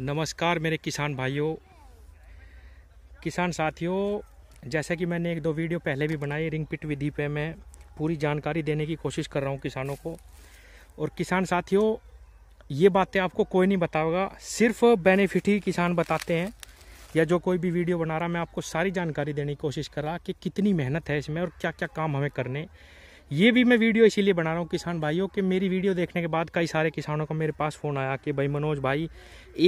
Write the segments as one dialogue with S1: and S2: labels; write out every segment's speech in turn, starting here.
S1: नमस्कार मेरे किसान भाइयों किसान साथियों जैसा कि मैंने एक दो वीडियो पहले भी बनाई रिंग पिट विधि पे मैं पूरी जानकारी देने की कोशिश कर रहा हूँ किसानों को और किसान साथियों ये बातें आपको कोई नहीं बताओगा सिर्फ बेनिफिट ही किसान बताते हैं या जो कोई भी वीडियो बना रहा मैं आपको सारी जानकारी देने की कोशिश कर रहा कि कितनी मेहनत है इसमें और क्या क्या काम हमें करने ये भी मैं वीडियो इसीलिए बना रहा हूँ किसान भाइयों कि मेरी वीडियो देखने के बाद कई सारे किसानों का मेरे पास फ़ोन आया कि भाई मनोज भाई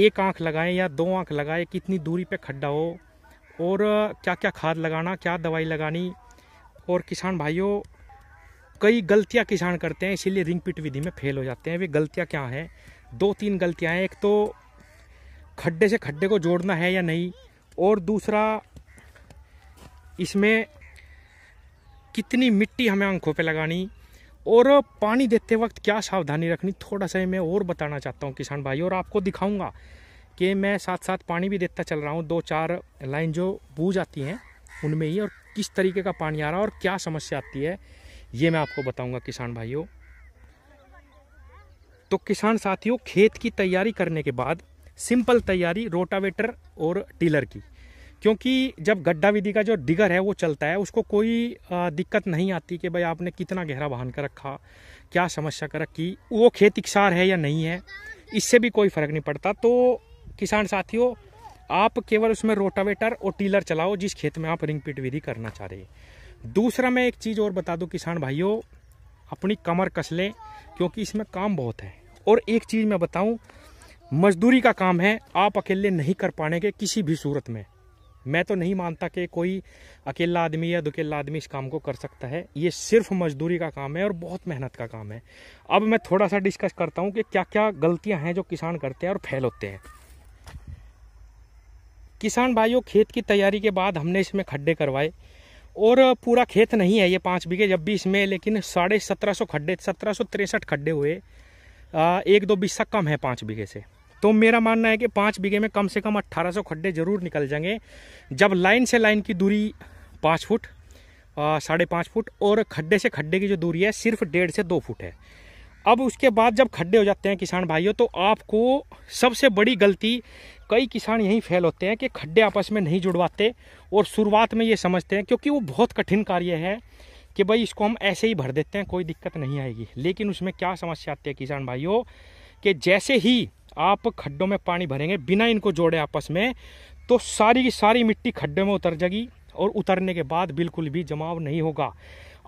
S1: एक आँख लगाएं या दो आँख लगाएं कितनी दूरी पे खड्डा हो और क्या क्या खाद लगाना क्या दवाई लगानी और किसान भाइयों कई गलतियाँ किसान करते हैं इसीलिए रिंग पिट विधि में फेल हो जाते हैं वे गलतियाँ क्या हैं दो तीन गलतियाँ हैं एक तो खड्डे से खड्डे को जोड़ना है या नहीं और दूसरा इसमें कितनी मिट्टी हमें आंखों पे लगानी और पानी देते वक्त क्या सावधानी रखनी थोड़ा सा मैं और बताना चाहता हूँ किसान भाई और आपको दिखाऊँगा कि मैं साथ साथ पानी भी देता चल रहा हूँ दो चार लाइन जो बू जाती हैं उनमें ही और किस तरीके का पानी आ रहा है और क्या समस्या आती है ये मैं आपको बताऊँगा किसान भाइयों तो किसान साथियों खेत की तैयारी करने के बाद सिंपल तैयारी रोटावेटर और टीलर की क्योंकि जब गड्ढा विधि का जो डिगर है वो चलता है उसको कोई दिक्कत नहीं आती कि भाई आपने कितना गहरा बहान कर रखा क्या समस्या कर रखी वो खेत इकसार है या नहीं है इससे भी कोई फ़र्क नहीं पड़ता तो किसान साथियों आप केवल उसमें रोटावेटर और टीलर चलाओ जिस खेत में आप रिंग पिट विधि करना चाह रहे दूसरा मैं एक चीज़ और बता दूँ किसान भाइयों अपनी कमर कस लें क्योंकि इसमें काम बहुत है और एक चीज़ मैं बताऊं मजदूरी का काम है आप अकेले नहीं कर पाएंगे किसी भी सूरत में मैं तो नहीं मानता कि कोई अकेला आदमी या दुकेला आदमी इस काम को कर सकता है ये सिर्फ मजदूरी का काम है और बहुत मेहनत का काम है अब मैं थोड़ा सा डिस्कस करता हूँ कि क्या क्या गलतियाँ हैं जो किसान करते हैं और फैल होते हैं किसान भाइयों खेत की तैयारी के बाद हमने इसमें खड्डे करवाए और पूरा खेत नहीं है ये पाँच बीघे जब भी इसमें लेकिन साढ़े सत्रह सौ खड्डे सत्रह सौ तिरसठ खड्डे हुए एक दो बीस कम है पाँच बीघे से तो मेरा मानना है कि पाँच बीघे में कम से कम अट्ठारह सौ खड्डे जरूर निकल जाएंगे जब लाइन से लाइन की दूरी पाँच फुट साढ़े पाँच फुट और खड्डे से खड्डे की जो दूरी है सिर्फ डेढ़ से दो फुट है अब उसके बाद जब खड्डे हो जाते हैं किसान भाइयों तो आपको सबसे बड़ी गलती कई किसान यहीं फेल होते हैं कि खड्डे आपस में नहीं जुड़वाते और शुरुआत में ये समझते हैं क्योंकि वो बहुत कठिन कार्य है कि भाई इसको हम ऐसे ही भर देते हैं कोई दिक्कत नहीं आएगी लेकिन उसमें क्या समस्या आती है किसान भाइयों कि जैसे ही आप खड्डों में पानी भरेंगे बिना इनको जोड़े आपस में तो सारी की सारी मिट्टी खड्डे में उतर जाएगी और उतरने के बाद बिल्कुल भी जमाव नहीं होगा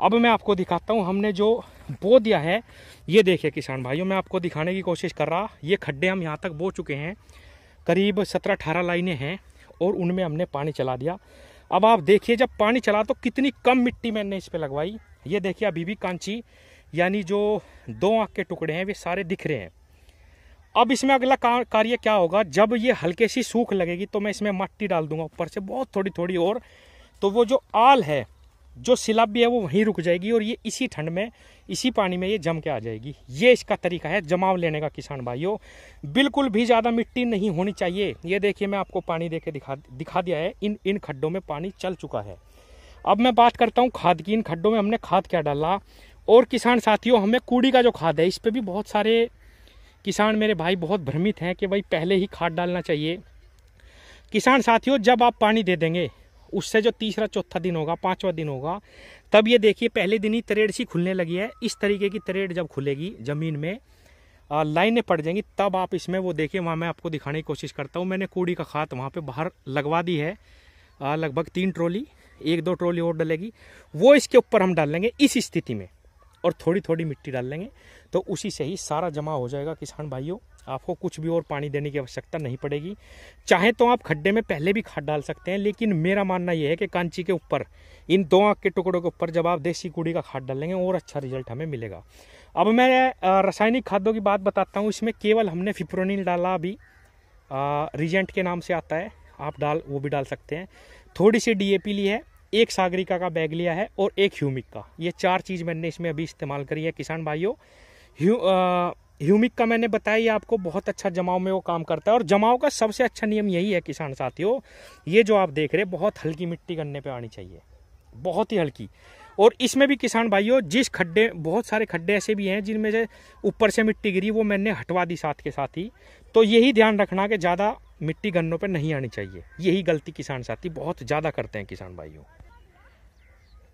S1: अब मैं आपको दिखाता हूँ हमने जो बो दिया है ये देखिए किसान भाइयों मैं आपको दिखाने की कोशिश कर रहा ये खड्डे हम यहाँ तक बो चुके हैं करीब सत्रह अठारह लाइनें हैं और उनमें हमने पानी चला दिया अब आप देखिए जब पानी चला तो कितनी कम मिट्टी मैंने इस पर लगवाई ये देखिए अभी भी कांची यानी जो दो आँख के टुकड़े हैं वे सारे दिख रहे हैं अब इसमें अगला कार्य क्या होगा जब ये हल्के सी सूख लगेगी तो मैं इसमें मट्टी डाल दूंगा ऊपर से बहुत थोड़ी थोड़ी और तो वो जो आल है जो सिलाब भी है वो वहीं रुक जाएगी और ये इसी ठंड में इसी पानी में ये जम के आ जाएगी ये इसका तरीका है जमाव लेने का किसान भाइयों बिल्कुल भी ज़्यादा मिट्टी नहीं होनी चाहिए ये देखिए मैं आपको पानी दे के दिखा दिखा दिया है इन इन खड्डों में पानी चल चुका है अब मैं बात करता हूँ खाद की इन खड्डों में हमने खाद क्या डाला और किसान साथियों हमें कूड़ी का जो खाद है इस पर भी बहुत सारे किसान मेरे भाई बहुत भ्रमित हैं कि भाई पहले ही खाद डालना चाहिए किसान साथियों जब आप पानी दे देंगे उससे जो तीसरा चौथा दिन होगा पांचवा दिन होगा तब ये देखिए पहले दिन ही तरेड़ सी खुलने लगी है इस तरीके की तरेड़ जब खुलेगी ज़मीन में लाइनें पड़ जाएंगी तब आप इसमें वो देखिए वहाँ मैं आपको दिखाने की कोशिश करता हूँ मैंने कूड़ी का खाद वहाँ पर बाहर लगवा दी है लगभग तीन ट्रॉली एक दो ट्रॉली और डलेगी वो इसके ऊपर हम डाल लेंगे इस स्थिति में और थोड़ी थोड़ी मिट्टी डाल लेंगे तो उसी से ही सारा जमा हो जाएगा किसान भाइयों आपको कुछ भी और पानी देने की आवश्यकता नहीं पड़ेगी चाहे तो आप खड्डे में पहले भी खाद डाल सकते हैं लेकिन मेरा मानना यह है कि कांची के ऊपर इन दो आँख के टुकड़ों के ऊपर जब आप देसी कूड़ी का खाद डालेंगे और अच्छा रिजल्ट हमें मिलेगा अब मैं रासायनिक खादों की बात बताता हूँ इसमें केवल हमने फिप्रोनिल डाला अभी रिजेंट के नाम से आता है आप डाल वो भी डाल सकते हैं थोड़ी सी डी ली है एक सागरिका का बैग लिया है और एक ह्यूमिक का ये चार चीज़ मैंने इसमें अभी इस्तेमाल करी है किसान भाइयों ह्यू ह्यूमिक का मैंने बताया ये आपको बहुत अच्छा जमाव में वो काम करता है और जमाव का सबसे अच्छा नियम यही है किसान साथियों ये जो आप देख रहे बहुत हल्की मिट्टी गन्ने पे आनी चाहिए बहुत ही हल्की और इसमें भी किसान भाइयों जिस खड्डे बहुत सारे खड्डे ऐसे भी हैं जिनमें से ऊपर से मिट्टी गिरी वो मैंने हटवा दी साथ के साथ ही तो यही ध्यान रखना कि ज़्यादा मिट्टी गन्नों पर नहीं आनी चाहिए यही गलती किसान साथी बहुत ज़्यादा करते हैं किसान भाइयों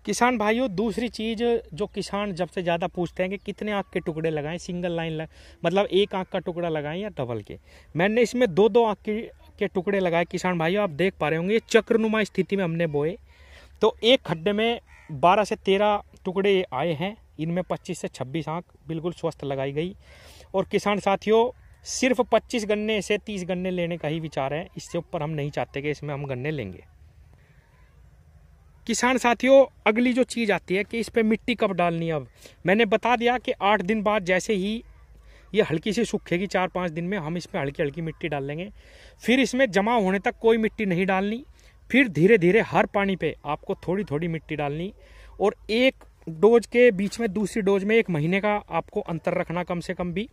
S1: किसान भाइयों दूसरी चीज़ जो किसान जब से ज़्यादा पूछते हैं कि कितने आँख के टुकड़े लगाएं सिंगल लाइन लग, मतलब एक आँख का टुकड़ा लगाएं या डबल के मैंने इसमें दो दो आँख के के टुकड़े लगाए किसान भाइयों आप देख पा रहे होंगे चक्रनुमा स्थिति में हमने बोए तो एक खड्डे में 12 से 13 टुकड़े आए हैं इनमें 25 से 26 आंख बिल्कुल स्वस्थ लगाई गई और किसान साथियों सिर्फ 25 गन्ने से 30 गन्ने लेने का ही विचार है इससे ऊपर हम नहीं चाहते कि इसमें हम गन्ने लेंगे किसान साथियों अगली जो चीज़ आती है कि इस पर मिट्टी कब डालनी अब मैंने बता दिया कि आठ दिन बाद जैसे ही ये हल्की सी सूखेगी चार पाँच दिन में हम इसमें हल्की हल्की मिट्टी डाल लेंगे फिर इसमें जमा होने तक कोई मिट्टी नहीं डालनी फिर धीरे धीरे हर पानी पे आपको थोड़ी थोड़ी मिट्टी डालनी और एक डोज के बीच में दूसरी डोज में एक महीने का आपको अंतर रखना कम से कम भी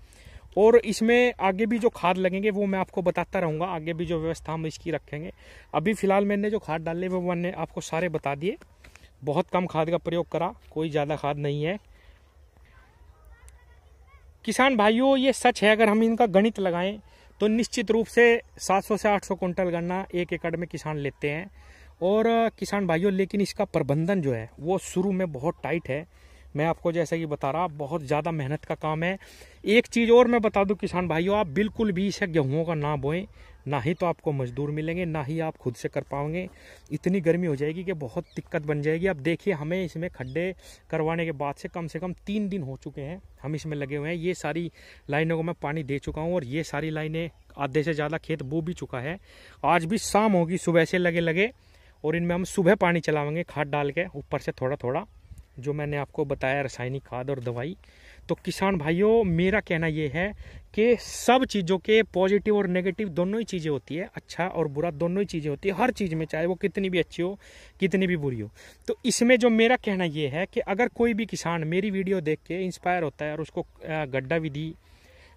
S1: और इसमें आगे भी जो खाद लगेंगे वो मैं आपको बताता रहूँगा आगे भी जो व्यवस्था हम इसकी रखेंगे अभी फिलहाल मैंने जो खाद डाले वो मैंने आपको सारे बता दिए बहुत कम खाद का प्रयोग करा कोई ज़्यादा खाद नहीं है किसान भाइयों ये सच है अगर हम इनका गणित लगाएं तो निश्चित रूप से 700 से 800 कुंटल गन्ना एक एकड़ में किसान लेते हैं और किसान भाइयों लेकिन इसका प्रबंधन जो है वो शुरू में बहुत टाइट है मैं आपको जैसा कि बता रहा बहुत ज़्यादा मेहनत का काम है एक चीज़ और मैं बता दूं किसान भाइयों आप बिल्कुल भी इसे गेहूँ का ना बोएं ना ही तो आपको मजदूर मिलेंगे ना ही आप खुद से कर पाओगे इतनी गर्मी हो जाएगी कि बहुत दिक्कत बन जाएगी अब देखिए हमें इसमें खड्डे करवाने के बाद से कम से कम तीन दिन हो चुके हैं हम इसमें लगे हुए हैं ये सारी लाइनों को मैं पानी दे चुका हूँ और ये सारी लाइनें आधे से ज़्यादा खेत बो भी चुका है आज भी शाम होगी सुबह से लगे लगे और इनमें हम सुबह पानी चलावेंगे खाद डाल के ऊपर से थोड़ा थोड़ा जो मैंने आपको बताया रासायनिक खाद और दवाई तो किसान भाइयों मेरा कहना यह है कि सब चीज़ों के पॉजिटिव और नेगेटिव दोनों ही चीज़ें होती है अच्छा और बुरा दोनों ही चीज़ें होती है हर चीज़ में चाहे वो कितनी भी अच्छी हो कितनी भी बुरी हो तो इसमें जो मेरा कहना यह है कि अगर कोई भी किसान मेरी वीडियो देख के इंस्पायर होता है और उसको गड्ढा विधि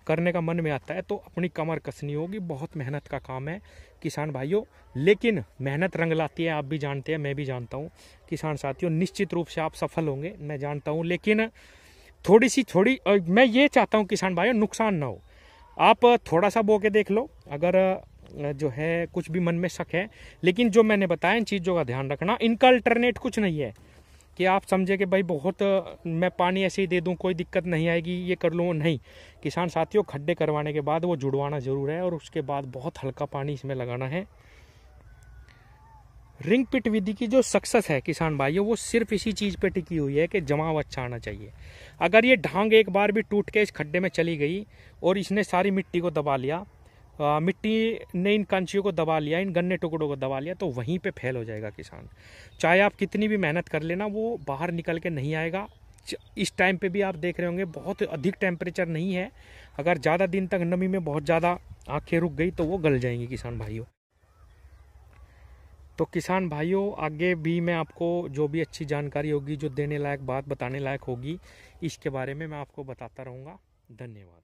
S1: करने का मन में आता है तो अपनी कमर कसनी होगी बहुत मेहनत का काम है किसान भाइयों लेकिन मेहनत रंग लाती है आप भी जानते हैं मैं भी जानता हूँ किसान साथियों निश्चित रूप से आप सफल होंगे मैं जानता हूँ लेकिन थोड़ी सी थोड़ी मैं ये चाहता हूँ किसान भाइयों नुकसान ना हो आप थोड़ा सा बो के देख लो अगर जो है कुछ भी मन में शक है लेकिन जो मैंने बताया इन चीज़ों का ध्यान रखना इनका अल्टरनेट कुछ नहीं है कि आप समझे कि भाई बहुत मैं पानी ऐसे ही दे दूं कोई दिक्कत नहीं आएगी ये कर लूँ नहीं किसान साथियों खड्डे करवाने के बाद वो जुड़वाना ज़रूर है और उसके बाद बहुत हल्का पानी इसमें लगाना है रिंग पिट विधि की जो सक्सेस है किसान भाइयों वो सिर्फ इसी चीज़ पे टिकी हुई है कि जमाव अच्छा आना चाहिए अगर ये ढांग एक बार भी टूट के इस खड्डे में चली गई और इसने सारी मिट्टी को दबा लिया आ, मिट्टी ने इन कंचियों को दबा लिया इन गन्ने टुकड़ों को दबा लिया तो वहीं पे फैल हो जाएगा किसान चाहे आप कितनी भी मेहनत कर लेना वो बाहर निकल के नहीं आएगा इस टाइम पे भी आप देख रहे होंगे बहुत अधिक टेम्परेचर नहीं है अगर ज़्यादा दिन तक नमी में बहुत ज़्यादा आँखें रुक गई तो वो गल जाएंगी किसान भाइयों तो किसान भाइयों आगे भी मैं आपको जो भी अच्छी जानकारी होगी जो देने लायक बात बताने लायक होगी इसके बारे में मैं आपको बताता रहूँगा धन्यवाद